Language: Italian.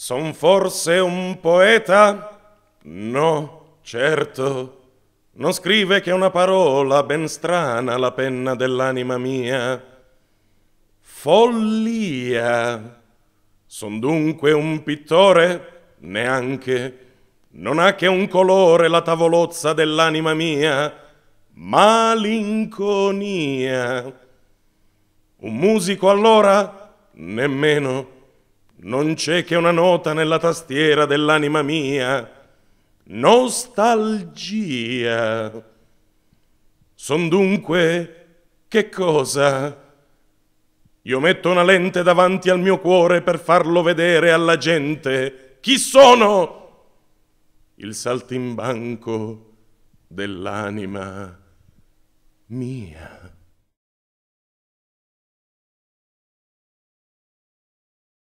Son forse un poeta? No, certo. Non scrive che una parola ben strana la penna dell'anima mia. Follia. Son dunque un pittore? Neanche. Non ha che un colore la tavolozza dell'anima mia. Malinconia. Un musico allora? Nemmeno non c'è che una nota nella tastiera dell'anima mia. Nostalgia. Son dunque che cosa? Io metto una lente davanti al mio cuore per farlo vedere alla gente. Chi sono? Il saltimbanco dell'anima mia.